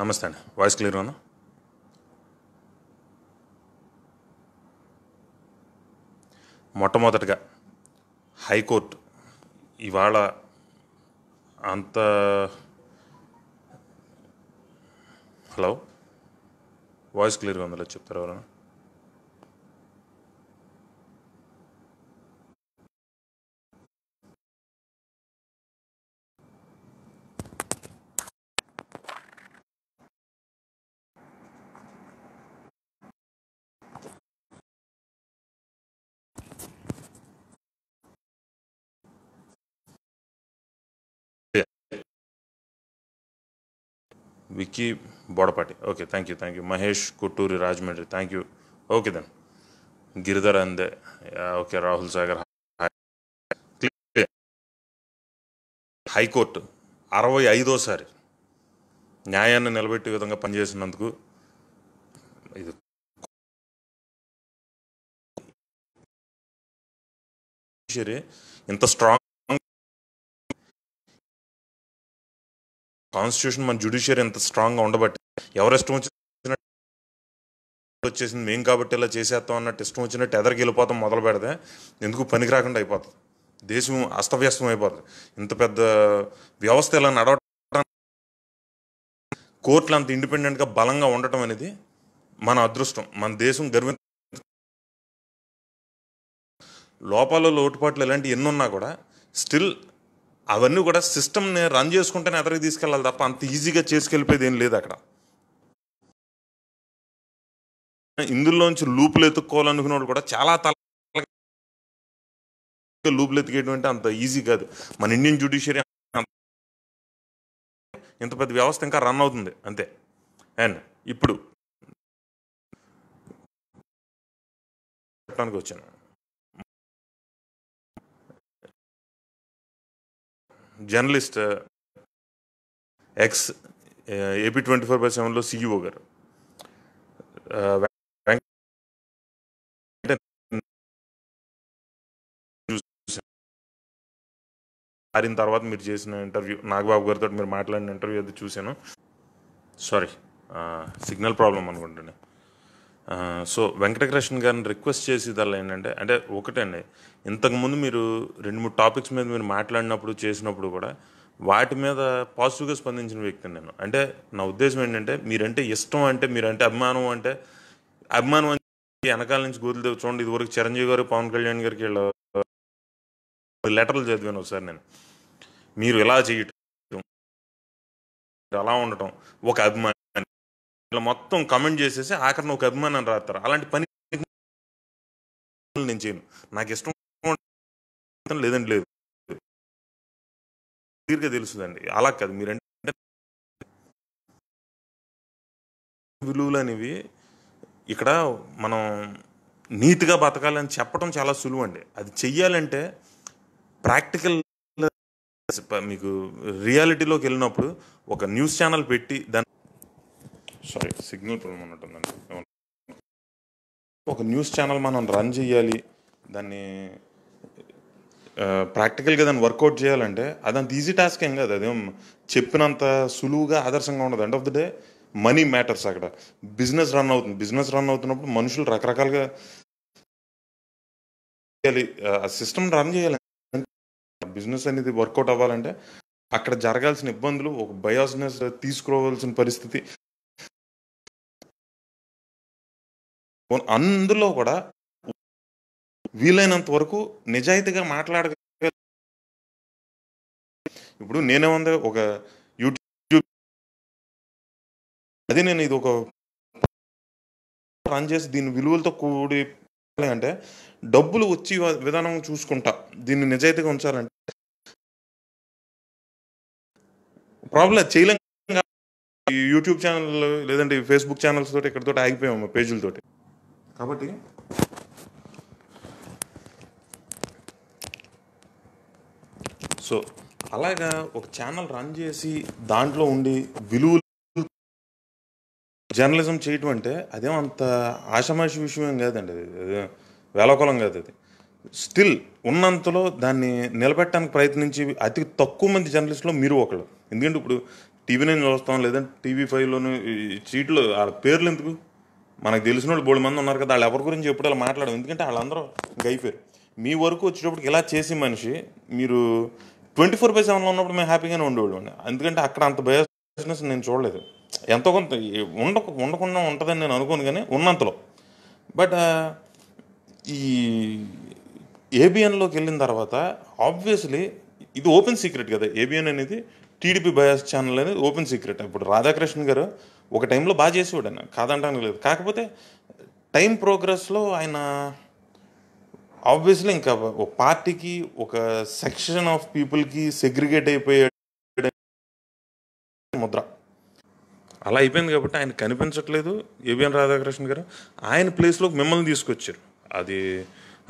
నమస్తే అండి voice clear ఉన్నా మొట్టమొదటిగా హైకోర్టు ఇవాళ అంత హలో వాయిస్ క్లియర్గా ఉందో చెప్తారు ఎవరైనా Vicky Bodapati okay thank you thank you Mahesh Kotturi Rajahmundry thank you okay then Giridhar అందే ఓకే రాహుల్ సాగర్ హైకోర్టు అరవై ఐదోసారి న్యాయాన్ని నిలబెట్టే విధంగా పనిచేసినందుకు ఇది ఇంత స్ట్రాంగ్ కాన్స్టిట్యూషన్ మన జ్యుడిషియరీ ఎంత స్ట్రాంగ్గా ఉండబట్టి ఎవరు ఇష్టం వచ్చినట్టు వచ్చేసింది మేము కాబట్టి ఇలా చేసేస్తాం అన్నట్టు ఇష్టం వచ్చినట్టు ఎదరికి వెళ్ళిపోతాం మొదలు పెడితే ఎందుకు పనికి రాకుండా అయిపోతుంది దేశం అస్తవ్యస్తం అయిపోతుంది ఇంత పెద్ద వ్యవస్థ ఇలా నడవటం కోర్టులు అంత ఇండిపెండెంట్గా బలంగా ఉండటం అనేది మన అదృష్టం మన దేశం గర్వ లోపాలు లోటుపాట్లు ఇలాంటివి ఎన్నున్నా కూడా స్టిల్ అవన్నీ కూడా సిస్టమ్ని రన్ చేసుకుంటేనే ఎదరికి తీసుకెళ్ళాలి తప్ప అంత ఈజీగా చేసుకెళ్ళిపోయేది ఏం లేదు అక్కడ ఇందులోంచి లూపులు ఎత్తుక్కోవాలనుకున్న వాళ్ళు కూడా చాలా తల లూపులు ఎత్తికేటువంటి అంత ఈజీ కాదు మన ఇండియన్ జ్యుడిషియరీ ఇంత పెద్ద వ్యవస్థ ఇంకా రన్ అవుతుంది అంతే అండ్ ఇప్పుడు చెప్పడానికి వచ్చాను journalist ex AP twenty four by సెవెన్లో సిఇఓ గారు ఆరిన తర్వాత మీరు చేసిన ఇంటర్వ్యూ నాగబాబు గారితో మీరు మాట్లాడిన ఇంటర్వ్యూ అది చూశాను సారీ సిగ్నల్ ప్రాబ్లం అనుకుంటున్నాను సో వెంకటకృష్ణ గారిని రిక్వెస్ట్ చేసేదల్లా ఏంటంటే అంటే ఒకటండి ఇంతకుముందు మీరు రెండు మూడు టాపిక్స్ మీద మీరు మాట్లాడినప్పుడు చేసినప్పుడు కూడా వాటి మీద పాజిటివ్గా స్పందించిన వ్యక్తిని నేను అంటే నా ఉద్దేశం ఏంటంటే మీరంటే ఇష్టం అంటే మీరంటే అభిమానం అంటే అభిమానం అంటే వెనకాల నుంచి గోతులు చూడండి ఇదివరకు చిరంజీవి గారు పవన్ కళ్యాణ్ గారికి వీళ్ళు లెటర్లు చదివాను ఒకసారి నేను మీరు ఇలా చేయటం అలా ఉండటం ఒక అభిమానం ఇలా మొత్తం కమెంట్ చేసేసి ఆఖరి నువ్వు అభిమానం రాస్తారు అలాంటి పని నేను చేయను నాకు ఇష్టం లేదండి లేదు క్లియర్గా తెలుసుదండి అలా కాదు మీరంటే విలువలు అనేవి ఇక్కడ మనం నీట్గా బతకాలని చెప్పడం చాలా సులువు అండి అది చెయ్యాలంటే ప్రాక్టికల్ మీకు రియాలిటీలోకి వెళ్ళినప్పుడు ఒక న్యూస్ ఛానల్ పెట్టి దాన్ని సారీ సిగ్నల్ ప్రాబ్లం ఉన్నట్టుందండి ఒక న్యూస్ ఛానల్ మనం రన్ చేయాలి దాన్ని ప్రాక్టికల్గా దాన్ని వర్కౌట్ చేయాలంటే అదంత ఈజీ టాస్క్ ఏం కాదు అదేం చెప్పినంత సులువుగా ఆదర్శంగా ఉండదు end of the day money matters అక్కడ బిజినెస్ రన్ అవుతుంది బిజినెస్ రన్ అవుతున్నప్పుడు మనుషులు రకరకాలుగా చేయాలి ఆ సిస్టమ్ రన్ చేయాలి బిజినెస్ అనేది వర్కౌట్ అవ్వాలంటే అక్కడ జరగాల్సిన ఇబ్బందులు ఒక బయాస్నెస్ తీసుకోవాల్సిన పరిస్థితి అందులో కూడా వీలైనంత వరకు నిజాయితీగా మాట్లాడ ఇప్పుడు నేనేముంది ఒక యూట్యూబ్ అది నేను ఇది ఒక రన్ చేసి దీని విలువలతో కూడి అంటే డబ్బులు వచ్చి విధానం చూసుకుంటా దీన్ని నిజాయితీగా ఉంచాలంటే ప్రాబ్లం చేయలేం యూట్యూబ్ ఛానల్ లేదంటే ఫేస్బుక్ ఛానల్స్ తోటి ఇక్కడతో ఆగిపోయాము పేజీలతోటి కాబట్టి సో అలాగా ఒక ఛానల్ రన్ చేసి దాంట్లో ఉండి విలువలు జర్నలిజం చేయటం అంటే అదేం అంత ఆషమాషి విషయం కాదండి అది వేలకోలం కాదు అది స్టిల్ ఉన్నంతలో దాన్ని నిలబెట్టడానికి ప్రయత్నించి అతి తక్కువ మంది జర్నలిస్టులో మీరు ఒకళ్ళు ఎందుకంటే ఇప్పుడు టీవీ నేను చూస్తాం లేదంటే టీవీ ఫైవ్లోను చీట్లు వాళ్ళ పేర్లు ఎందుకు మనకు తెలిసిన వాళ్ళు బోడు మంది ఉన్నారు కదా వాళ్ళు ఎవరి గురించి ఎప్పుడు అలా మాట్లాడడం ఎందుకంటే వాళ్ళందరూ గైపోయారు మీ వరకు వచ్చేటప్పటికి ఇలా చేసి మనిషి మీరు ట్వంటీ ఫోర్ బై సెవెన్లో ఉన్నప్పుడు మేము హ్యాపీగానే ఉండేవాళ్ళు ఎందుకంటే అక్కడ అంత బయోస్నెస్ నేను చూడలేదు ఎంతో కొంత ఉండ ఉండకుండా ఉంటుందని నేను అనుకోను కానీ ఉన్నంతలో బట్ ఈ ఏబిఎన్లోకి వెళ్ళిన తర్వాత ఆబ్వియస్లీ ఇది ఓపెన్ సీక్రెట్ కదా ఏబిఎన్ అనేది టీడీపీ బయాస్ ఛానల్ అనేది ఓపెన్ సీక్రెట్ ఇప్పుడు రాధాకృష్ణ గారు ఒక టైంలో బాగా చేసేవాడు ఆయన కాదంటానికి లేదు కాకపోతే టైం ప్రోగ్రెస్లో ఆయన ఆబ్వియస్లీ ఇంకా ఒక పార్టీకి ఒక సెక్షన్ ఆఫ్ పీపుల్కి సెగ్రిగేట్ అయిపోయాడు ముద్ర అలా అయిపోయింది కాబట్టి ఆయన కనిపించట్లేదు ఏబిఎన్ రాధాకృష్ణ గారు ఆయన ప్లేస్లోకి మిమ్మల్ని తీసుకొచ్చారు అది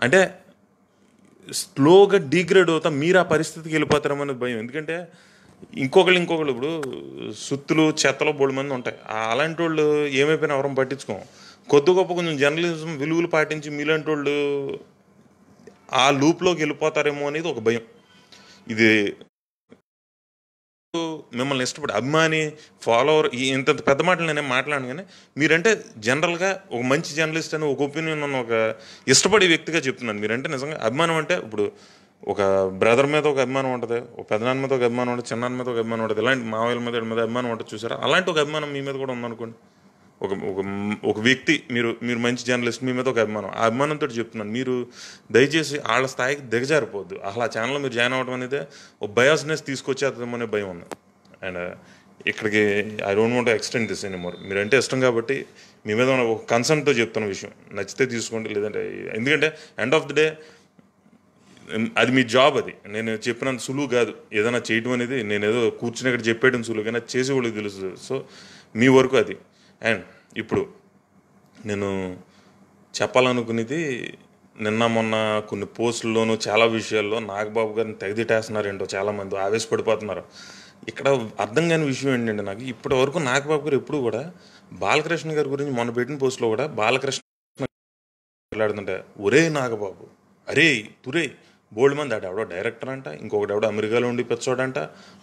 అంటే స్లోగా డీగ్రేడ్ అవుతా మీరు ఆ పరిస్థితికి వెళ్ళిపోతారమనేది భయం ఎందుకంటే ఇంకొకళ్ళు ఇంకొకళ్ళు ఇప్పుడు సుత్తులు చెత్తలు బోళ్ళు మంది ఉంటాయి అలాంటి వాళ్ళు ఏమైపోయినా ఎవరం పట్టించుకోం కొద్ది గొప్ప కొంచెం జర్నలిజం విలువలు పాటించి మీలాంటి వాళ్ళు ఆ లూప్లోకి వెళ్ళిపోతారేమో అనేది ఒక భయం ఇది మిమ్మల్ని ఇష్టపడి అభిమాని ఫాలోవర్ ఇంత పెద్ద మాటలు నేనేం మాట్లాడను కానీ మీరంటే జనరల్గా ఒక మంచి జర్నలిస్ట్ అని ఒక ఒపీనియన్ ఒక ఇష్టపడే వ్యక్తిగా చెప్తున్నాను మీరంటే నిజంగా అభిమానం అంటే ఇప్పుడు ఒక బ్రదర్ మీద ఒక అభిమానం ఉంటుంది ఒక పెద్దనాన్న మీద ఒక అభిమానం ఉంటుంది చిన్నాన్న మీద ఒక అభిమానం ఉంటుంది ఇలాంటి మావయ్యల మీద మీద అభిమానం ఉంటుంది చూసారా అలాంటి ఒక అభిమానం మీ మీద కూడా ఉందనుకోండి ఒక ఒక ఒక వ్యక్తి మీరు మీరు మంచి జర్నలిస్ట్ మీ మీద ఒక అభిమానం ఆ అభిమానంతో చెప్తున్నాను మీరు దయచేసి వాళ్ళ స్థాయికి దిగజారిపోద్దు అసలు ఆ ఛానల్లో మీరు జాయిన్ అవ్వడం అనేది ఒక బయాస్నెస్ తీసుకొచ్చేద్దామనే భయం ఉంది అండ్ ఇక్కడికి I don't want extend this anymore మీరు అంటే ఇష్టం కాబట్టి మీ మీద ఒక కన్సర్న్తో చెప్తున్న విషయం నచ్చితే తీసుకోండి లేదంటే ఎందుకంటే ఎండ్ ఆఫ్ ది డే అది మీ జాబ్ అది నేను చెప్పినంత సులువు కాదు ఏదైనా చేయటం అనేది నేను ఏదో కూర్చుని ఇక్కడ చెప్పేయడం సులువు కానీ చేసేవాళ్ళకి తెలుసు సో మీ వరకు అది అండ్ ఇప్పుడు నేను చెప్పాలనుకునేది నిన్న మొన్న కొన్ని పోస్టుల్లోనూ చాలా విషయాల్లో నాగబాబు గారిని ఏంటో చాలామంది ఆవేశపడిపోతున్నారు ఇక్కడ అర్థం కాని విషయం ఏంటంటే నాకు ఇప్పటి వరకు నాగబాబు గారు ఎప్పుడు కూడా బాలకృష్ణ గారి గురించి మొన్న పెట్టిన పోస్టులో కూడా బాలకృష్ణ మాట్లాడుతుంటే ఒరే నాగబాబు అరే తురే బోల్డ్ మంది అటు ఎవడో డైరెక్టర్ అంట ఇంకొకటి ఎవడో అమెరికాలో ఉండి పెచ్చోడంట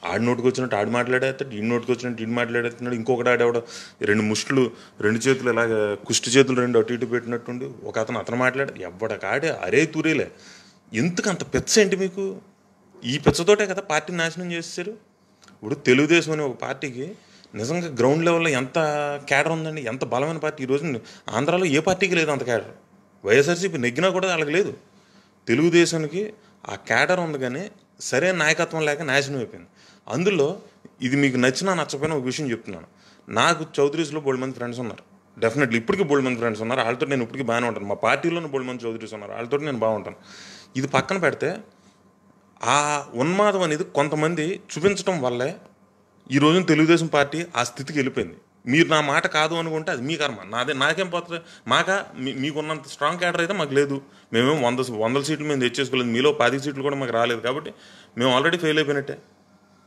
ఆడి నోటికి వచ్చినట్టు ఆడి మాట్లాడేస్తాడు ఈ నోటికి వచ్చినట్టు ఈ మాట్లాడేస్తున్నాడు ఇంకొకటి ఆడెవడో రెండు ముష్టులు రెండు చేతులు ఇలాగ కుష్టి చేతులు రెండు అటు ఇటు పెట్టినట్టుండి ఒక అతను అతను మాట్లాడే ఎవడకాడే అరే తూరేలే ఎందుకు అంత పెచ్చ ఏంటి మీకు ఈ పెచ్చతోటే కదా పార్టీ నాశనం చేస్తారు ఇప్పుడు తెలుగుదేశం అనే ఒక పార్టీకి నిజంగా గ్రౌండ్ లెవెల్లో ఎంత క్యాడర్ ఉందండి ఎంత బలమైన పార్టీ ఈరోజు ఆంధ్రాలో ఏ పార్టీకి లేదు అంత క్యాడర్ వైఎస్ఆర్సీపీ నెగ్గినా కూడా వాళ్ళకి లేదు తెలుగుదేశానికి ఆ క్యాడర్ ఉంది కానీ సరైన నాయకత్వం లేక నాశనం అయిపోయింది అందులో ఇది మీకు నచ్చినా నచ్చపోయినా ఒక విషయం చెప్తున్నాను నాకు చౌదరీస్లో బోల్డ్ మంది ఫ్రెండ్స్ ఉన్నారు డెఫినెట్లీ ఇప్పటికీ బోల్డ్ మంది ఫ్రెండ్స్ ఉన్నారు వాళ్ళతో నేను ఇప్పటికీ బాగానే ఉంటాను మా పార్టీలోనే బోల్డ్ మంది చౌదరీస్ ఉన్నారు వాళ్ళతో నేను బాగుంటాను ఇది పక్కన పెడితే ఆ ఉన్మాదం అనేది కొంతమంది చూపించడం వల్లే ఈ రోజున తెలుగుదేశం పార్టీ ఆ స్థితికి వెళ్ళిపోయింది మీరు నా మాట కాదు అనుకుంటే అది మీ కర్మ నాదే నాకేం పోతుంది మాక మీకున్నంత స్ట్రాంగ్ క్యాడర్ అయితే మాకు లేదు మేమేం వంద వందల సీట్లు మేము తెచ్చేసుకోలేదు మీలో పది సీట్లు కూడా మాకు రాలేదు కాబట్టి మేము ఆల్రెడీ ఫెయిల్ అయిపోయినట్టే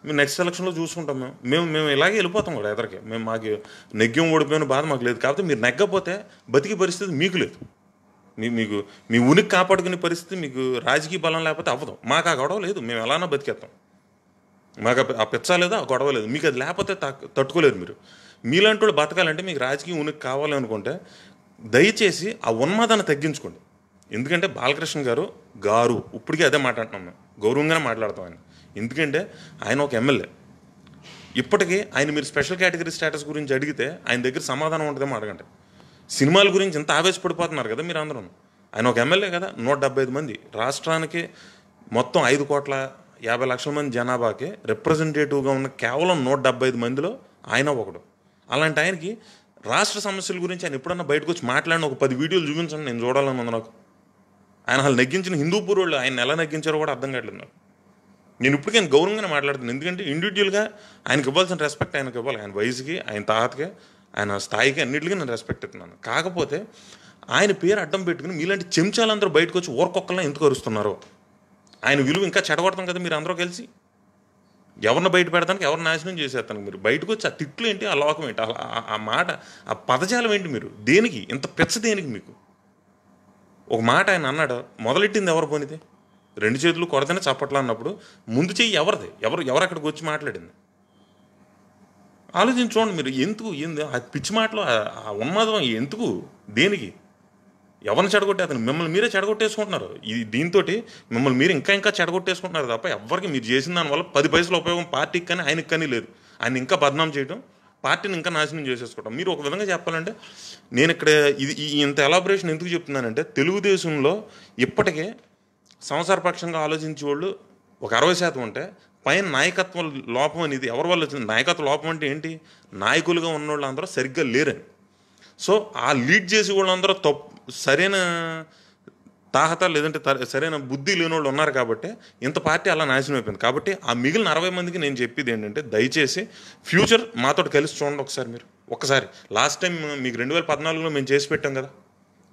మేము నెక్స్ట్ సెలక్షన్లో చూసుకుంటాం మేము మేము మేము ఇలాగే వెళ్ళిపోతాం కూడా ఎదరికి మేము మాకు నెగ్గం ఓడిపోయిన బాధ మాకు లేదు కాకపోతే మీరు నెగ్గపోతే బతికి పరిస్థితి మీకు లేదు మీ మీకు మీ ఉనికి కాపాడుకునే పరిస్థితి మీకు రాజకీయ బలం లేకపోతే అవ్వదు మాకు ఆ గొడవ లేదు మేము ఎలానో బతికేస్తాం మాకు ఆ పిచ్చ లేదు ఆ గొడవ లేదు మీకు అది లేకపోతే తట్టుకోలేరు మీరు మీలాంటి వాళ్ళు బతకాలంటే మీకు రాజకీయ ఉనికి కావాలనుకుంటే దయచేసి ఆ ఉన్మాదాన్ని తగ్గించుకోండి ఎందుకంటే బాలకృష్ణ గారు గారు ఇప్పటికీ అదే మాట్లాడుతున్నాం మేము గౌరవంగానే మాట్లాడతాం ఆయన ఎందుకంటే ఆయన ఒక ఎమ్మెల్యే ఇప్పటికీ ఆయన మీరు స్పెషల్ కేటగిరీ స్టేటస్ గురించి అడిగితే ఆయన దగ్గర సమాధానం ఉంటుందేమో అడగండి సినిమాల గురించి ఇంత ఆవేశపడిపోతున్నారు కదా మీరు అందరూ ఆయన ఒక ఎమ్మెల్యే కదా నూట డెబ్బై ఐదు మంది రాష్ట్రానికి మొత్తం ఐదు కోట్ల యాభై లక్షల మంది జనాభాకి రిప్రజెంటేటివ్గా ఉన్న కేవలం నూట డెబ్బై ఐదు మందిలో ఆయన ఒకడు అలాంటి ఆయనకి రాష్ట్ర సమస్యల గురించి ఆయన ఎప్పుడన్నా బయటకు వచ్చి మాట్లాడిన ఒక పది వీడియోలు చూపించండి నేను చూడాలని ఉంది నాకు ఆయన అసలు నెగ్గించిన హిందూ పూర్వులు ఆయన ఎలా నెగ్గించారో కూడా అర్థం కావట్లేదు నాకు నేను ఇప్పటికైనా గౌరవంగానే మాట్లాడుతున్నాను ఎందుకంటే ఇండివిజువల్గా ఆయనకి ఇవ్వాల్సిన రెస్పెక్ట్ ఆయనకి ఇవ్వాలి ఆయన వయసుకి ఆయన తాతకి ఆయన స్థాయికి అన్నిటికీ నేను రెస్పెక్ట్ ఇస్తున్నాను కాకపోతే ఆయన పేరు అడ్డం పెట్టుకుని మీలాంటి చెంచాలందరూ బయటకు వచ్చి ఓరకొక్కలా ఎందుకు అరుస్తున్నారో ఆయన విలువ ఇంకా చెడగొడతాం కదా మీరు అందరూ కలిసి ఎవరిని బయట పెడతానికి ఎవరిని నాశనం చేసేస్తాను మీరు బయటకు వచ్చి ఆ తిట్లు ఏంటి ఆ లోకం ఏంటి ఆ మాట ఆ పదజాలం ఏంటి మీరు దేనికి ఇంత పెచ్చ దేనికి మీకు ఒక మాట ఆయన అన్నాడు మొదలెట్టింది ఎవరు పోనిది రెండు చేతులు కొరతనే చప్పట్లా అన్నప్పుడు ముందు చేయి ఎవరిది ఎవరు ఎవరు అక్కడికి వచ్చి మాట్లాడింది ఆలోచించుకోండి మీరు ఎందుకు ఏంది ఆ పిచ్చి మాటలు ఆ ఉన్మాదం ఎందుకు దేనికి ఎవరిని అతను మిమ్మల్ని మీరే చెడగొట్టేసుకుంటున్నారు ఇది దీంతో మిమ్మల్ని మీరు ఇంకా ఇంకా చెడగొట్టేసుకుంటున్నారు తప్ప ఎవరికి మీరు చేసిన దానివల్ల పది పైసల ఉపయోగం పార్టీకి కానీ ఆయనకి కానీ లేదు ఆయన ఇంకా బదనాం చేయడం పార్టీని ఇంకా నాశనం చేసేసుకోవడం మీరు ఒక విధంగా చెప్పాలంటే నేను ఇక్కడ ఇది ఇంత ఎలాబరేషన్ ఎందుకు చెప్తున్నానంటే తెలుగుదేశంలో ఇప్పటికే సంవత్సరపక్షంగా ఆలోచించే వాళ్ళు ఒక అరవై శాతం ఉంటే పైన నాయకత్వ లోపం అనేది ఎవరి వల్ల వచ్చింది నాయకత్వ లోపం అంటే ఏంటి నాయకులుగా ఉన్న వాళ్ళందరూ సరిగ్గా లేరని సో ఆ లీడ్ చేసే వాళ్ళందరూ తప్పు సరైన తాహత లేదంటే సరైన బుద్ధి లేని వాళ్ళు ఉన్నారు కాబట్టి ఇంత పార్టీ అలా నాశనం అయిపోయింది కాబట్టి ఆ మిగిలిన అరవై మందికి నేను చెప్పేది ఏంటంటే దయచేసి ఫ్యూచర్ మాతో కలిసి చూడండి ఒకసారి మీరు ఒకసారి లాస్ట్ టైం మీకు రెండు వేల పద్నాలుగులో మేము చేసి పెట్టాం కదా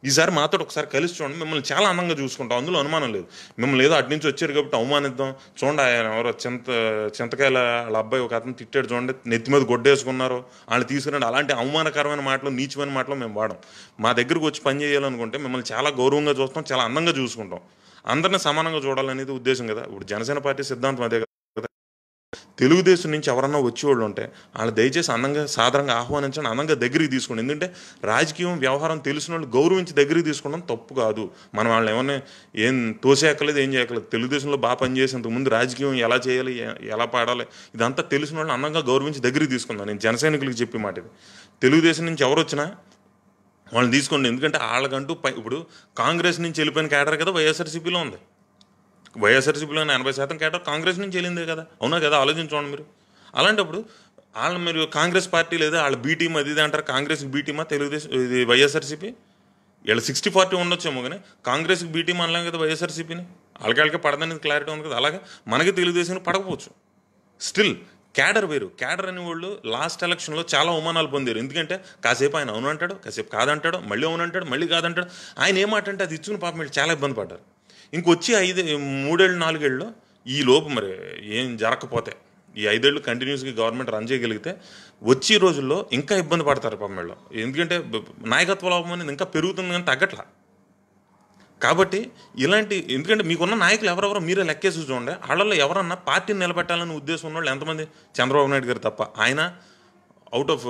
ఈసారి మాతో ఒకసారి కలిసి చూడండి మిమ్మల్ని చాలా అందంగా చూసుకుంటాం అందులో అనుమానం లేదు మిమ్మల్ని ఏదో అటు నుంచి వచ్చారు కాబట్టి అవమానిద్దాం చూడండి ఆయన ఎవరో చింత చింతకాయల వాళ్ళ అబ్బాయి ఒక అతను తిట్టాడు చూడండి నెత్తి మీద గొడ్డేసుకున్నారో వాళ్ళు తీసుకురండి అలాంటి అవమానకరమైన మాటలు నీచమైన మాటలు మేము వాడం మా దగ్గరకు వచ్చి పని చేయాలనుకుంటే మిమ్మల్ని చాలా గౌరవంగా చూస్తాం చాలా అందంగా చూసుకుంటాం అందరిని సమానంగా చూడాలనేది ఉద్దేశం కదా ఇప్పుడు జనసేన పార్టీ సిద్ధాంతం అదే తెలుగుదేశం నుంచి ఎవరన్నా వచ్చేవాళ్ళు ఉంటే వాళ్ళు దయచేసి అందంగా సాధారణంగా ఆహ్వానించండి అందంగా దగ్గరికి తీసుకోండి ఎందుకంటే రాజకీయం వ్యవహారం తెలిసిన వాళ్ళు గౌరవించి దగ్గరికి తీసుకోవడం తప్పు కాదు మనం వాళ్ళని ఏమన్నా ఏం తోసేయక్కలేదు ఏం చేయక్కలేదు తెలుగుదేశంలో బాగా పనిచేసేంత ముందు రాజకీయం ఎలా చేయాలి ఎలా పాడాలి ఇదంతా తెలిసిన వాళ్ళని అందంగా గౌరవించి దగ్గరికి తీసుకుందాం నేను జనసైనికులకు చెప్పి మాట ఇది తెలుగుదేశం నుంచి ఎవరు వచ్చినా వాళ్ళని తీసుకోండి ఎందుకంటే వాళ్ళకంటూ ఇప్పుడు కాంగ్రెస్ నుంచి వెళ్ళిపోయిన క్యాడర్ కదా వైఎస్ఆర్సీపీలో ఉంది వైఎస్ఆర్సీపీలోనే ఎనభై శాతం కేటర్ కాంగ్రెస్ నుంచి వెళ్ళిందే కదా అవునా కదా ఆలోచించుకోండి మీరు అలాంటప్పుడు వాళ్ళు మీరు కాంగ్రెస్ పార్టీ లేదా వాళ్ళ బీటీమ్ టీమ్ అది అంటారు కాంగ్రెస్ బీటీమా తెలుగుదేశం ఇది వైఎస్ఆర్సీపీ వీళ్ళు సిక్స్టీ ఫార్టీ ఉండొచ్చేమో కానీ కాంగ్రెస్కి బీటీమ్ అనలేం కదా వైఎస్ఆర్సీపీని వాళ్ళకి వాళ్ళకి పడదనేది క్లారిటీ ఉంది కదా అలాగే మనకి తెలుగుదేశం పడకపోవచ్చు స్టిల్ క్యాడర్ వేరు క్యాడర్ అనే వాళ్ళు లాస్ట్ ఎలక్షన్లో చాలా అవమానాలు పొందారు ఎందుకంటే కాసేపు ఆయన అవునంటాడు కాసేపు కాదంటాడు మళ్ళీ అవునంటాడు మళ్ళీ కాదంటాడు ఆయన ఏమాట అంటే అది ఇచ్చుకుని పాపం మీరు చాలా ఇబ్బంది పడ్డారు ఇంకొచ్చి ఐదు మూడేళ్ళు నాలుగేళ్ళు ఈ లోపు మరి ఏం జరగకపోతే ఈ ఐదేళ్ళు కంటిన్యూస్గా గవర్నమెంట్ రన్ చేయగలిగితే వచ్చే రోజుల్లో ఇంకా ఇబ్బంది పడతారు పమ్మేళ్ళు ఎందుకంటే నాయకత్వ లోపం అనేది ఇంకా పెరుగుతుంది కానీ తగ్గట్ల కాబట్టి ఇలాంటి ఎందుకంటే మీకున్న నాయకులు ఎవరెవరో మీరే లెక్కేసి చూడండి వాళ్ళల్లో ఎవరన్నా పార్టీని నిలబెట్టాలని ఉద్దేశం ఉన్న వాళ్ళు ఎంతమంది చంద్రబాబు నాయుడు గారు తప్ప ఆయన అవుట్ ఆఫ్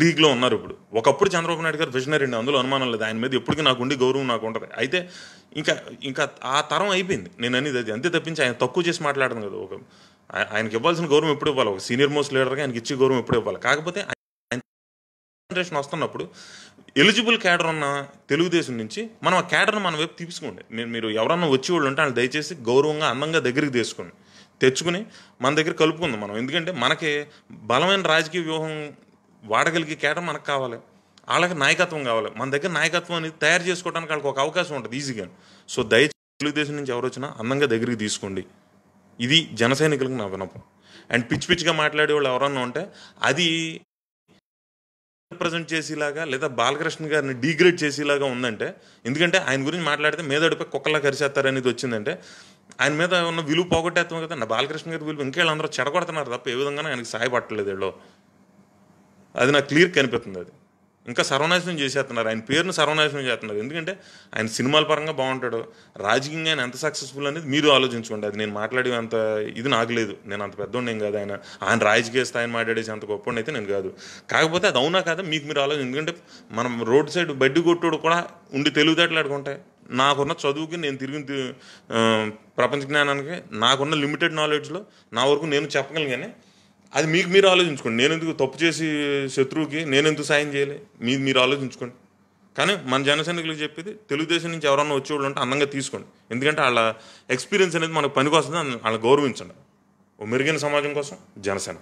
లీగ్లో ఉన్నారు ఇప్పుడు ఒకప్పుడు చంద్రబాబు నాయుడు గారు విజనరీ అండి అందులో అనుమానం లేదు ఆయన మీద ఎప్పటికీ నాకు ఉండి గౌరవం నాకు ఉంటుంది అయితే ఇంకా ఇంకా ఆ తరం అయిపోయింది నేను అనేది అది అంతే తప్పించి ఆయన తక్కువ చేసి మాట్లాడను కదా ఒక ఆయనకి ఇవ్వాల్సిన గౌరవం ఎప్పుడు ఇవ్వాలి ఒక సీనియర్ మోస్ట్ లీడర్గా ఆయనకి ఇచ్చే గౌరవం ఎప్పుడు ఇవ్వాలి కాకపోతే జనరేషన్ వస్తున్నప్పుడు ఎలిజిబుల్ క్యాడర్ ఉన్న తెలుగుదేశం నుంచి మనం ఆ క్యాడర్ని మన వైపు తీసుకోండి నేను మీరు ఎవరన్నా వచ్చి వాళ్ళు ఉంటే వాళ్ళు దయచేసి గౌరవంగా అందంగా దగ్గరికి తీసుకోండి తెచ్చుకుని మన దగ్గర కలుపుకుందాం మనం ఎందుకంటే మనకి బలమైన రాజకీయ వ్యూహం వాడగలిగే కేటర్ మనకు కావాలి వాళ్ళకి నాయకత్వం కావాలి మన దగ్గర నాయకత్వం అనేది తయారు చేసుకోవడానికి వాళ్ళకి ఒక అవకాశం ఉంటుంది ఈజీగా సో దయచేసి తెలుగుదేశం నుంచి ఎవరు వచ్చినా అందంగా దగ్గరికి తీసుకోండి ఇది జన సైనికులకు నా వినపం అండ్ పిచ్చి పిచ్చిగా మాట్లాడే వాళ్ళు ఎవరన్నా ఉంటే అది రిప్రజెంట్ చేసేలాగా లేదా బాలకృష్ణ గారిని డీగ్రేడ్ చేసేలాగా ఉందంటే ఎందుకంటే ఆయన గురించి మాట్లాడితే మీదడిపై కుక్కలా అనేది వచ్చిందంటే ఆయన మీద ఉన్న విలువ పోగొట్టేస్తాం కదా నా బాలకృష్ణ గారి విలువ ఇంకేళ్ళందరూ చెడగొడుతున్నారు తప్ప ఏ విధంగా ఆయనకి సహాయపడలేదు వీళ్ళు అది నాకు క్లియర్ కనిపిస్తుంది అది ఇంకా సర్వనాశనం చేసేస్తున్నారు ఆయన పేరును సర్వనాశనం చేస్తున్నారు ఎందుకంటే ఆయన సినిమాల పరంగా బాగుంటాడు రాజకీయంగా ఆయన ఎంత సక్సెస్ఫుల్ అనేది మీరు ఆలోచించుకోండి అది నేను మాట్లాడే అంత ఇది నాకు లేదు నేను అంత పెద్ద ఉండేం కాదు ఆయన ఆయన రాజకీయ స్థాయిని మాట్లాడేసి అంత గొప్ప అయితే నేను కాదు కాకపోతే అది అవునా కాదా మీకు మీరు ఆలోచన ఎందుకంటే మనం రోడ్ సైడ్ బడ్డి కొట్టుడు కూడా ఉండి తెలివితేటలు ఆడుకుంటాయి నాకున్న చదువుకి నేను తిరిగి ప్రపంచ జ్ఞానానికి నాకున్న లిమిటెడ్ నాలెడ్జ్లో నా వరకు నేను చెప్పగలిగానే అది మీకు మీరు ఆలోచించుకోండి నేను ఎందుకు తప్పు చేసి శత్రువుకి నేను ఎందుకు సాయం చేయలే మీ మీరు ఆలోచించుకోండి కానీ మన జనసైనికులకు చెప్పేది తెలుగుదేశం నుంచి ఎవరన్నా వచ్చేవాళ్ళు ఉంటే అందంగా తీసుకోండి ఎందుకంటే వాళ్ళ ఎక్స్పీరియన్స్ అనేది మనకు పనికి వస్తుంది వాళ్ళని గౌరవించండి ఓ మెరుగైన సమాజం కోసం జనసేన